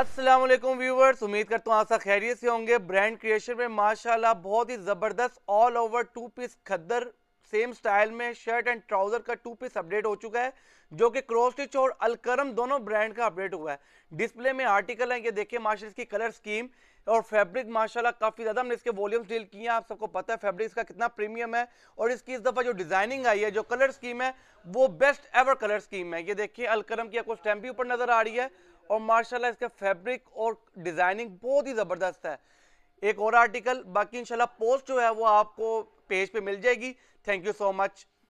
Aslam viewers उम्मीद करता हूँ आशा खैरियत से होंगे ब्रांड क्रिएशन में माशाल्लाह बहुत ही ज़बरदस्त all over two piece khaddar same style में शर्ट एंड ट्राउज़र का टू पीस अपडेट हो चुका है जो कि क्रॉस्टिच और अलकरम दोनों ब्रांड का अपडेट हुआ है डिस्प्ले में आर्टिकल है ये देखिए माशा इसकी कलर स्कीम और फैब्रिक माशाल्लाह काफ़ी ज़्यादा हमने इसके वॉल्यूम्स डील किए हैं आप सबको पता है फैब्रिक इसका कितना प्रीमियम है और इसकी इस दफ़ा जो डिज़ाइनिंग आई है जो कलर स्कीम है वो बेस्ट एवर कलर स्कीम है ये देखिए अलकरम की आपको स्टैम्प भी ऊपर नज़र आ रही है और माशाल्लाह इसका फैब्रिक और डिज़ाइनिंग बहुत ही ज़बरदस्त है एक और आर्टिकल बाकी इंशाल्लाह पोस्ट जो है वो आपको पेज पे मिल जाएगी थैंक यू सो मच